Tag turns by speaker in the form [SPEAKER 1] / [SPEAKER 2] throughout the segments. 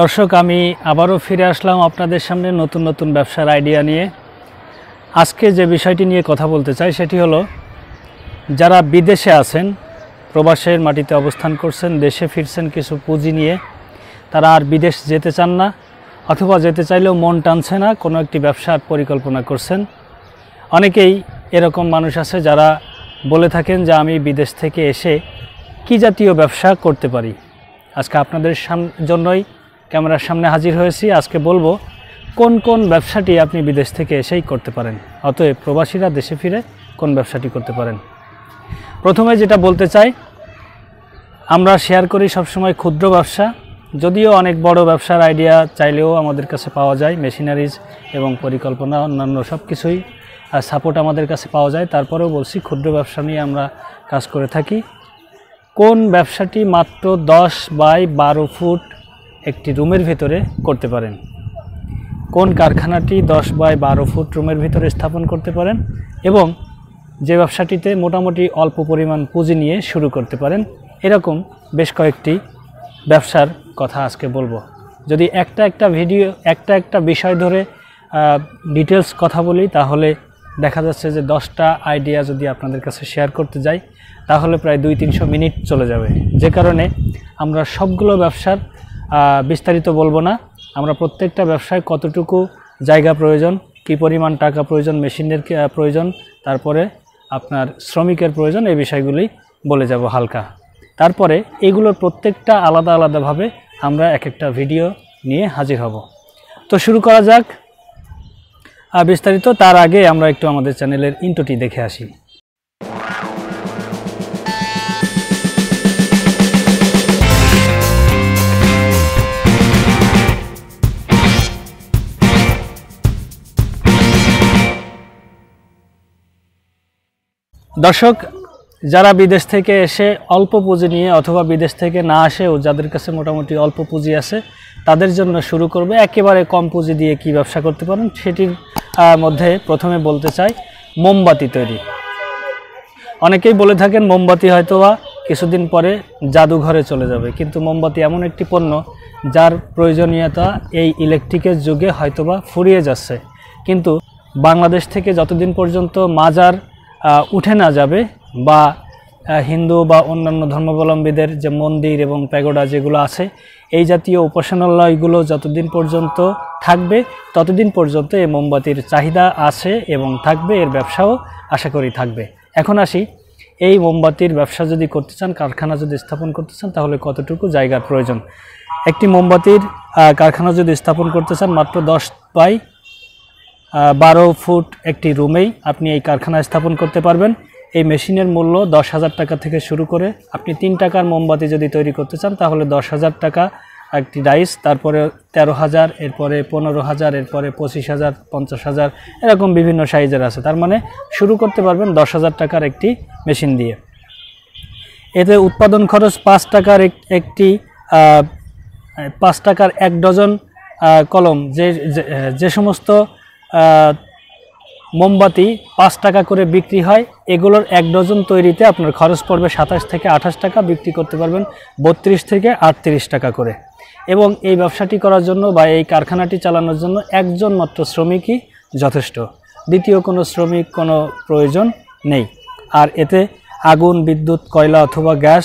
[SPEAKER 1] দর্শক আমি আবারও ফিরে আসলাম আপনাদের সামনে নতুন নতুন ব্যবসার আইডিয়া নিয়ে আজকে যে বিষয়টি নিয়ে কথা বলতে চাই সেটি হলো যারা বিদেশে আছেন প্রবাসের মাটিতে অবস্থান করছেন দেশে ফিরছেন কিছু পুঁজি নিয়ে তারা আর বিদেশ যেতে চান না অথবা যেতে চাইলেও মন টানছে না কোনো একটি ব্যবসার পরিকল্পনা করছেন অনেকেই এরকম মানুষ আছে যারা বলে থাকেন যে আমি বিদেশ থেকে এসে কি জাতীয় ব্যবসা করতে পারি আজকে আপনাদের জন্যই ক্যামেরার সামনে হাজির হয়েছি আজকে বলবো কোন কোন ব্যবসাটি আপনি বিদেশ থেকে এসেই করতে পারেন অতএব প্রবাসীরা দেশে ফিরে কোন ব্যবসাটি করতে পারেন প্রথমে যেটা বলতে চাই আমরা শেয়ার করি সবসময় ক্ষুদ্র ব্যবসা যদিও অনেক বড় ব্যবসার আইডিয়া চাইলেও আমাদের কাছে পাওয়া যায় মেশিনারিজ এবং পরিকল্পনা অন্যান্য সব কিছুই আর সাপোর্ট আমাদের কাছে পাওয়া যায় তারপরেও বলছি ক্ষুদ্র ব্যবসা নিয়ে আমরা কাজ করে থাকি কোন ব্যবসাটি মাত্র দশ বাই বারো ফুট একটি রুমের ভেতরে করতে পারেন কোন কারখানাটি দশ বাই বারো ফুট রুমের ভিতরে স্থাপন করতে পারেন এবং যে ব্যবসাটিতে মোটামুটি অল্প পরিমাণ পুঁজি নিয়ে শুরু করতে পারেন এরকম বেশ কয়েকটি ব্যবসার কথা আজকে বলবো যদি একটা একটা ভিডিও একটা একটা বিষয় ধরে ডিটেলস কথা বলি তাহলে দেখা যাচ্ছে যে দশটা আইডিয়া যদি আপনাদের কাছে শেয়ার করতে যাই তাহলে প্রায় দুই তিনশো মিনিট চলে যাবে যে কারণে আমরা সবগুলো ব্যবসার বিস্তারিত বলবো না আমরা প্রত্যেকটা ব্যবসায় কতটুকু জায়গা প্রয়োজন কি পরিমাণ টাকা প্রয়োজন মেশিনের প্রয়োজন তারপরে আপনার শ্রমিকের প্রয়োজন এই বিষয়গুলি বলে যাব হালকা তারপরে এগুলোর প্রত্যেকটা আলাদা আলাদাভাবে আমরা এক একটা ভিডিও নিয়ে হাজির হব তো শুরু করা যাক বিস্তারিত তার আগে আমরা একটু আমাদের চ্যানেলের ইন্টোটি দেখে আসি দর্শক যারা বিদেশ থেকে এসে অল্প পুঁজি নিয়ে অথবা বিদেশ থেকে না আসেও যাদের কাছে মোটামুটি অল্প পুঁজি আছে তাদের জন্য শুরু করবে একেবারে কম পুঁজি দিয়ে কি ব্যবসা করতে পারেন সেটির মধ্যে প্রথমে বলতে চাই মোমবাতি তৈরি অনেকেই বলে থাকেন মোমবাতি হয়তোবা কিছুদিন পরে জাদুঘরে চলে যাবে কিন্তু মোমবাতি এমন একটি পণ্য যার প্রয়োজনীয়তা এই ইলেকট্রিকের যুগে হয়তোবা ফুরিয়ে যাচ্ছে কিন্তু বাংলাদেশ থেকে যতদিন পর্যন্ত মাজার উঠে না যাবে বা হিন্দু বা অন্যান্য ধর্মাবলম্বীদের যে মন্দির এবং প্যাগোডা যেগুলো আছে এই জাতীয় উপাসনালয়গুলো যতদিন পর্যন্ত থাকবে ততদিন পর্যন্ত এই মোমবাতির চাহিদা আছে এবং থাকবে এর ব্যবসাও আশা করি থাকবে এখন আসি এই মোমবাতির ব্যবসা যদি করতে চান কারখানা যদি স্থাপন করতে চান তাহলে কতটুকু জায়গার প্রয়োজন একটি মোমবাতির কারখানা যদি স্থাপন করতে চান মাত্র দশ বাই বারো ফুট একটি রুমেই আপনি এই কারখানা স্থাপন করতে পারবেন এই মেশিনের মূল্য দশ হাজার টাকা থেকে শুরু করে আপনি তিন টাকার মোমবাতি যদি তৈরি করতে চান তাহলে দশ হাজার টাকা একটি ডাইস তারপরে তেরো হাজার এরপরে পনেরো হাজার এরপরে পঁচিশ হাজার পঞ্চাশ হাজার এরকম বিভিন্ন সাইজের আছে তার মানে শুরু করতে পারবেন দশ হাজার টাকার একটি মেশিন দিয়ে এতে উৎপাদন খরচ পাঁচ টাকার একটি পাঁচ টাকার এক ডজন কলম যে যে সমস্ত মোমবাতি পাঁচ টাকা করে বিক্রি হয় এগুলোর এক ডজন তৈরিতে আপনার খরচ পড়বে সাতাশ থেকে আঠাশ টাকা বিক্রি করতে পারবেন বত্রিশ থেকে আটত্রিশ টাকা করে এবং এই ব্যবসাটি করার জন্য বা এই কারখানাটি চালানোর জন্য একজন মাত্র শ্রমিকই যথেষ্ট দ্বিতীয় কোনো শ্রমিক কোনো প্রয়োজন নেই আর এতে আগুন বিদ্যুৎ কয়লা অথবা গ্যাস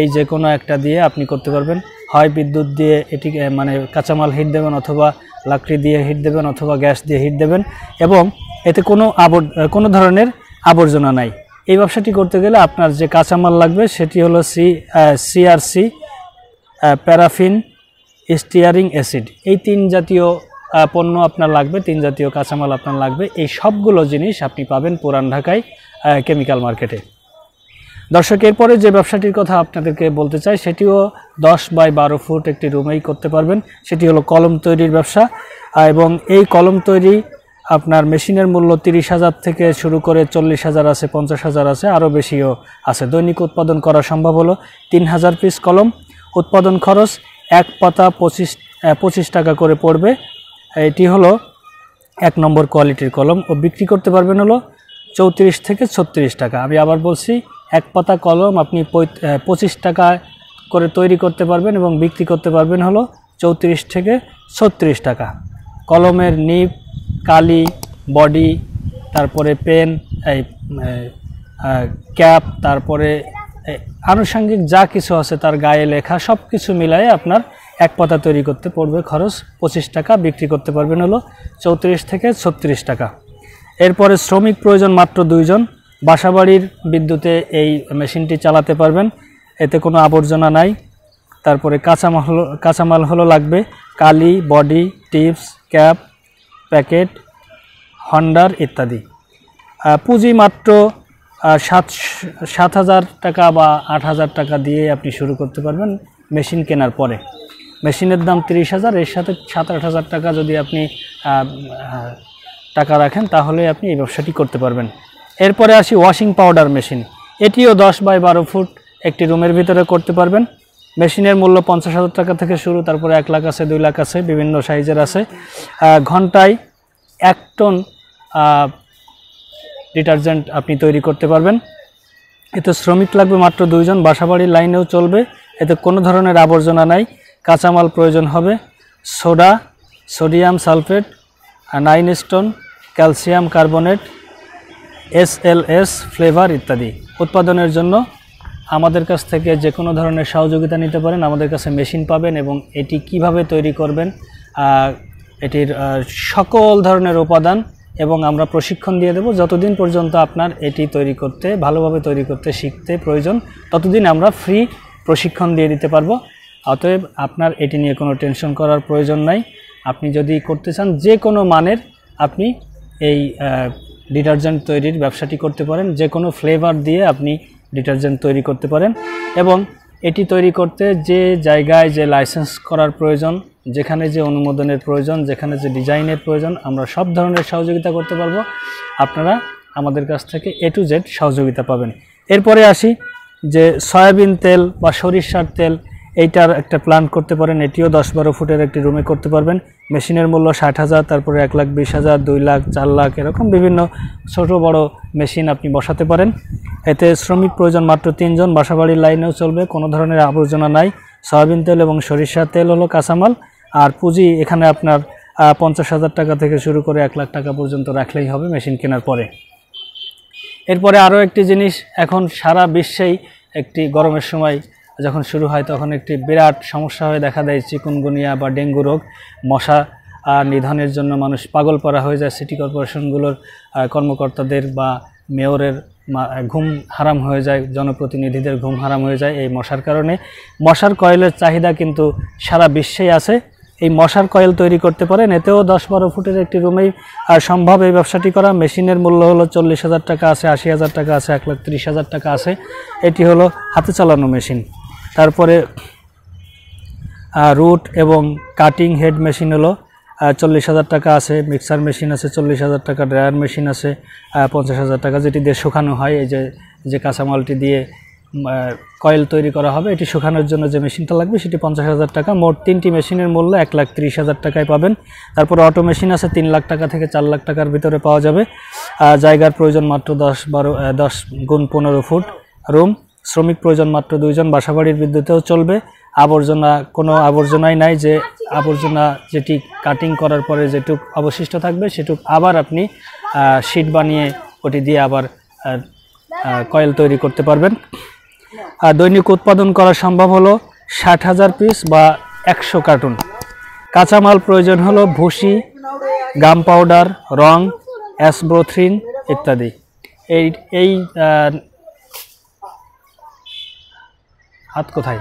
[SPEAKER 1] এই যে কোনো একটা দিয়ে আপনি করতে পারবেন হয় বিদ্যুৎ দিয়ে এটি মানে কাঁচামাল হিট দেবেন অথবা লাকড়ি দিয়ে হিট দেবেন অথবা গ্যাস দিয়ে হিট দেবেন এবং এতে কোনো আবর কোনো ধরনের আবর্জনা নাই এই ব্যবসাটি করতে গেলে আপনার যে কাঁচামাল লাগবে সেটি হলো C CRC paraffin stearic acid এই তিন জাতীয় পণ্য আপনার লাগবে তিন জাতীয় কাঁচামাল আপনার লাগবে এই সবগুলো জিনিস আপনি পাবেন পুরান ঢাকায় কেমিক্যাল মার্কেটে দর্শক এরপরে যে ব্যবসাটির কথা আপনাদেরকে বলতে চাই সেটিও দশ বাই বারো ফুট একটি রুমেই করতে পারবেন সেটি হলো কলম তৈরির ব্যবসা এবং এই কলম তৈরি আপনার মেশিনের মূল্য তিরিশ হাজার থেকে শুরু করে চল্লিশ হাজার আছে পঞ্চাশ হাজার আছে আরও বেশিও আছে দৈনিক উৎপাদন করা সম্ভব হলো তিন হাজার পিস কলম উৎপাদন খরচ এক পাতা পঁচিশ পঁচিশ টাকা করে পড়বে এটি হলো এক নম্বর কোয়ালিটির কলম ও বিক্রি করতে পারবেন হলো চৌত্রিশ থেকে ছত্রিশ টাকা আমি আবার বলছি এক পাতা কলম আপনি পঁচিশ টাকায় করে তৈরি করতে পারবেন এবং বিক্রি করতে পারবেন হলো চৌত্রিশ থেকে ছত্রিশ টাকা কলমের নিপ কালি বডি তারপরে পেন এই ক্যাপ তারপরে আনুষঙ্গিক যা কিছু আছে তার গায়ে লেখা সব কিছু মিলাই আপনার এক পাতা তৈরি করতে পড়বে খরচ পঁচিশ টাকা বিক্রি করতে পারবেন হলো চৌত্রিশ থেকে ছত্রিশ টাকা এরপরে শ্রমিক প্রয়োজন মাত্র দুইজন বাসাবাড়ির বিদ্যুতে এই মেশিনটি চালাতে পারবেন এতে কোনো আবর্জনা নাই তারপরে কাঁচামাল হলো কাঁচামাল হলো লাগবে কালি body tips cap packet holder ইত্যাদি পুঁজি মাত্র সাত সাত হাজার টাকা বা আট হাজার টাকা দিয়ে আপনি শুরু করতে পারবেন মেশিন কেনার পরে মেশিনের দাম তিরিশ হাজার এর সাথে সাত আট হাজার টাকা যদি আপনি টাকা রাখেন তাহলে আপনি এই ব্যবসাটি করতে পারবেন এরপরে আসি ওয়াশিং পাউডার মেশিন এটিও দশ বাই বারো ফুট একটি রুমের ভিতরে করতে পারবেন মেশিনের মূল্য পঞ্চাশ হাজার টাকা থেকে শুরু তারপরে এক লাখ আছে দুই লাখ আছে বিভিন্ন সাইজের আছে ঘন্টায় এক টন ডিটারজেন্ট আপনি তৈরি করতে পারবেন এতে শ্রমিক লাগবে মাত্র দুইজন বাসাবাড়ির লাইনেও চলবে এতে কোনো ধরনের আবর্জনা নাই কাঁচামাল প্রয়োজন হবে সোডা সোডিয়াম সালফেট নাইন স্টোন ক্যালসিয়াম কার্বনেট এস ফ্লেভার ইত্যাদি উৎপাদনের জন্য আমাদের কাছ থেকে যে কোনো ধরনের সহযোগিতা নিতে পারেন আমাদের কাছে মেশিন পাবেন এবং এটি কিভাবে তৈরি করবেন এটির সকল ধরনের উপাদান এবং আমরা প্রশিক্ষণ দিয়ে দেব যতদিন পর্যন্ত আপনার এটি তৈরি করতে ভালোভাবে তৈরি করতে শিখতে প্রয়োজন ততদিন আমরা ফ্রি প্রশিক্ষণ দিয়ে দিতে পারবো অতএব আপনার এটি নিয়ে কোনো টেনশন করার প্রয়োজন নাই আপনি যদি করতে চান যে কোনো মানের আপনি এই ডিটারজেন্ট তৈরির ব্যবসাটি করতে পারেন যে কোনো ফ্লেভার দিয়ে আপনি ডিটারজেন্ট তৈরি করতে পারেন এবং এটি তৈরি করতে যে জায়গায় যে লাইসেন্স করার প্রয়োজন যেখানে যে অনুমোদনের প্রয়োজন যেখানে যে ডিজাইনের প্রয়োজন আমরা সব ধরনের সহযোগিতা করতে পারবো আপনারা আমাদের কাছ থেকে এ টু জেড সহযোগিতা পাবেন এরপরে আসি যে সয়াবিন তেল বা সরিষার তেল এইটার একটা প্ল্যান করতে পারেন এটিও দশ বারো ফুটের একটি রুমে করতে পারবেন মেশিনের মূল্য ষাট হাজার তারপরে এক লাখ বিশ হাজার দুই লাখ চার লাখ এরকম বিভিন্ন ছোট বড় মেশিন আপনি বসাতে পারেন এতে শ্রমিক প্রয়োজন মাত্র তিনজন বাসাবাড়ির লাইনেও চলবে কোনো ধরনের আবর্জনা নাই সয়াবিন তেল এবং সরিষা তেল হলো কাঁচামাল আর পুঁজি এখানে আপনার পঞ্চাশ হাজার টাকা থেকে শুরু করে এক লাখ টাকা পর্যন্ত রাখলেই হবে মেশিন কেনার পরে এরপরে আরও একটি জিনিস এখন সারা বিশ্বেই একটি গরমের সময় যখন শুরু হয় তখন একটি বিরাট সমস্যা হয়ে দেখা দেয় চিকুনগুনিয়া বা ডেঙ্গু রোগ মশা নিধনের জন্য মানুষ পাগল পরা হয়ে যায় সিটি কর্পোরেশনগুলোর কর্মকর্তাদের বা মেয়রের ঘুম হারাম হয়ে যায় জনপ্রতিনিধিদের ঘুম হারাম হয়ে যায় এই মশার কারণে মশার কয়েলের চাহিদা কিন্তু সারা বিশ্বেই আছে এই মশার কয়েল তৈরি করতে পারেন এতেও দশ বারো ফুটের একটি রুমেই সম্ভব এই ব্যবসাটি করা মেশিনের মূল্য হলো চল্লিশ হাজার টাকা আছে আশি হাজার টাকা আছে এক লাখ তিরিশ হাজার টাকা আছে এটি হলো হাতে চালানো মেশিন তারপরে রুট এবং কাটিং হেড মেশিন হলো চল্লিশ হাজার টাকা আছে মিক্সার মেশিন আছে চল্লিশ হাজার টাকা ড্রায়ার মেশিন আছে পঞ্চাশ হাজার টাকা যেটি দিয়ে শুকানো হয় এই যে যে কাঁচামালটি দিয়ে কয়েল তৈরি করা হবে এটি শুকানোর জন্য যে মেশিনটা লাগবে সেটি পঞ্চাশ হাজার টাকা মোট তিনটি মেশিনের মূল্য এক লাখ তিরিশ হাজার টাকায় পাবেন তারপর অটো মেশিন আছে তিন লাখ টাকা থেকে চার লাখ টাকার ভিতরে পাওয়া যাবে জায়গার প্রয়োজন মাত্র দশ বারো দশ গুণ পনেরো ফুট রুম শ্রমিক প্রয়োজন মাত্র দুইজন বাসাবাড়ির বিদ্যুতেও চলবে আবর্জনা কোনো আবর্জনাই নাই যে আবর্জনা যেটি কাটিং করার পরে যেটুক অবশিষ্ট থাকবে সেটুক আবার আপনি শীট বানিয়ে ওটি দিয়ে আবার কয়েল তৈরি করতে পারবেন দৈনিক উৎপাদন করা সম্ভব হলো ষাট হাজার পিস বা একশো কার্টুন কাঁচামাল প্রয়োজন হলো ভুসি গাম পাউডার রং অ্যাসব্রোথ্রিন ইত্যাদি এই এই হাত কোথায়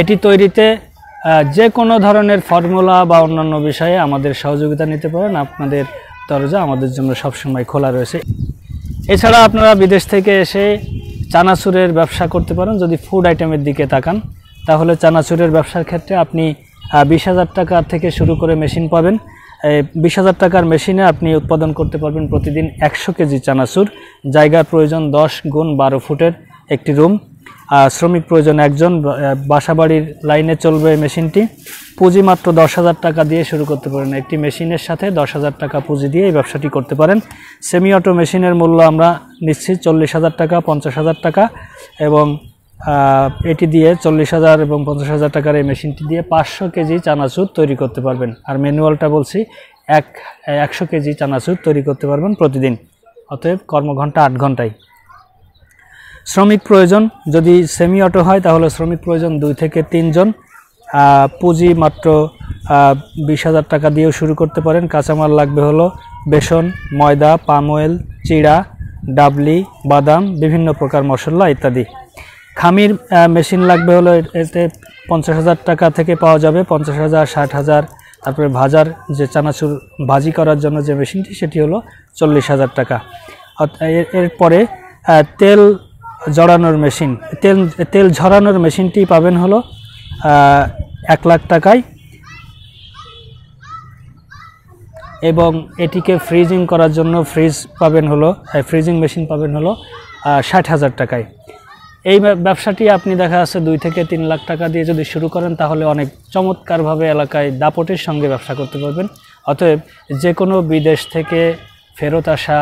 [SPEAKER 1] এটি তৈরিতে যে কোনো ধরনের ফর্মুলা বা অন্যান্য বিষয়ে আমাদের সহযোগিতা নিতে পারেন আপনাদের দরজা আমাদের জন্য সবসময় খোলা রয়েছে এছাড়া আপনারা বিদেশ থেকে এসে চানাচুরের ব্যবসা করতে পারেন যদি ফুড আইটেমের দিকে তাকান তাহলে চানাচুরের ব্যবসার ক্ষেত্রে আপনি বিশ হাজার টাকা থেকে শুরু করে মেশিন পাবেন বিশ হাজার টাকার মেশিনে আপনি উৎপাদন করতে পারবেন প্রতিদিন একশো কেজি চানাচুর জায়গার প্রয়োজন দশ গুণ বারো ফুটের একটি রুম শ্রমিক প্রয়োজন একজন বাসাবাড়ির লাইনে চলবে মেশিনটি পুঁজি মাত্র দশ হাজার টাকা দিয়ে শুরু করতে পারেন একটি মেশিনের সাথে দশ হাজার টাকা পুঁজি দিয়ে এই ব্যবসাটি করতে পারেন সেমি অটো মেশিনের মূল্য আমরা নিচ্ছি চল্লিশ হাজার টাকা পঞ্চাশ হাজার টাকা এবং এটি দিয়ে চল্লিশ হাজার এবং পঞ্চাশ হাজার টাকার এই মেশিনটি দিয়ে পাঁচশো কেজি চানাচুর তৈরি করতে পারবেন আর ম্যানুয়ালটা বলছি এক একশো কেজি চানাচুর তৈরি করতে পারবেন প্রতিদিন অতএব কর্মঘণ্টা আট ঘন্টায় শ্রমিক প্রয়োজন যদি সেমি অটো হয় তাহলে শ্রমিক প্রয়োজন দুই থেকে তিনজন পুঁজি মাত্র বিশ হাজার টাকা দিয়েও শুরু করতে পারেন কাঁচামাল লাগবে হলো বেসন ময়দা পাম অয়েল চিড়া ডাবলি বাদাম বিভিন্ন প্রকার মশলা ইত্যাদি খামির মেশিন লাগবে হলো এতে পঞ্চাশ হাজার টাকা থেকে পাওয়া যাবে পঞ্চাশ হাজার ষাট হাজার তারপরে ভাজার যে চানাচুর ভাজি করার জন্য যে মেশিনটি সেটি হলো চল্লিশ হাজার টাকা এরপরে তেল জড়ানোর মেশিন তেল তেল ঝরানোর মেশিনটি পাবেন হলো এক লাখ টাকায় এবং এটিকে ফ্রিজিং করার জন্য ফ্রিজ পাবেন হলো ফ্রিজিং মেশিন পাবেন হলো ষাট হাজার টাকায় এই ব্যবসাটি আপনি দেখা যাচ্ছে দুই থেকে তিন লাখ টাকা দিয়ে যদি শুরু করেন তাহলে অনেক চমৎকারভাবে এলাকায় দাপটের সঙ্গে ব্যবসা করতে পারবেন অতএব যে কোনো বিদেশ থেকে ফেরত আসা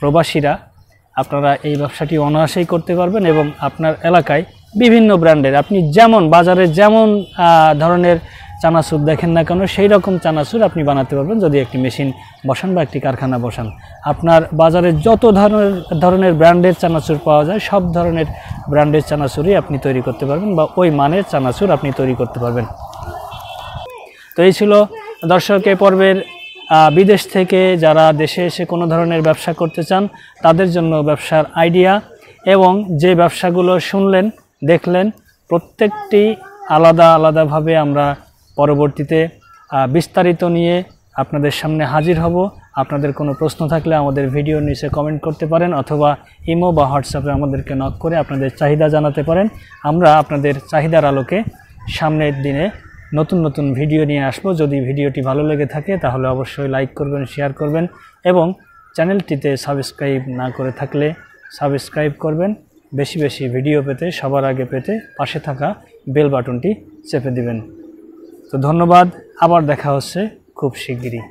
[SPEAKER 1] প্রবাসীরা আপনারা এই ব্যবসাটি অনায়াসেই করতে পারবেন এবং আপনার এলাকায় বিভিন্ন ব্র্যান্ডের আপনি যেমন বাজারে যেমন ধরনের চানাচুর দেখেন না কেন সেই রকম চানাচুর আপনি বানাতে পারবেন যদি একটি মেশিন বসান বা একটি কারখানা বসান আপনার বাজারে যত ধরনের ধরনের ব্র্যান্ডের চানাচুর পাওয়া যায় সব ধরনের ব্র্যান্ডের চানাচুরই আপনি তৈরি করতে পারবেন বা ওই মানের চানাচুর আপনি তৈরি করতে পারবেন তো এই ছিল দর্শকে পর্বের বিদেশ থেকে যারা দেশে এসে কোনো ধরনের ব্যবসা করতে চান তাদের জন্য ব্যবসার আইডিয়া এবং যে ব্যবসাগুলো শুনলেন দেখলেন প্রত্যেকটি আলাদা আলাদাভাবে আমরা পরবর্তীতে বিস্তারিত নিয়ে আপনাদের সামনে হাজির হব আপনাদের কোনো প্রশ্ন থাকলে আমাদের ভিডিওর নিচে কমেন্ট করতে পারেন অথবা ইমো বা হোয়াটসঅ্যাপে আমাদেরকে নক করে আপনাদের চাহিদা জানাতে পারেন আমরা আপনাদের চাহিদার আলোকে সামনের দিনে নতুন নতুন ভিডিও নিয়ে আসবো যদি ভিডিওটি ভালো লেগে থাকে তাহলে অবশ্যই লাইক করবেন শেয়ার করবেন এবং চ্যানেলটিতে সাবস্ক্রাইব না করে থাকলে সাবস্ক্রাইব করবেন বেশি বেশি ভিডিও পেতে সবার আগে পেতে পাশে থাকা বেল বাটনটি চেপে দিবেন তো ধন্যবাদ আবার দেখা হচ্ছে খুব শিগগিরই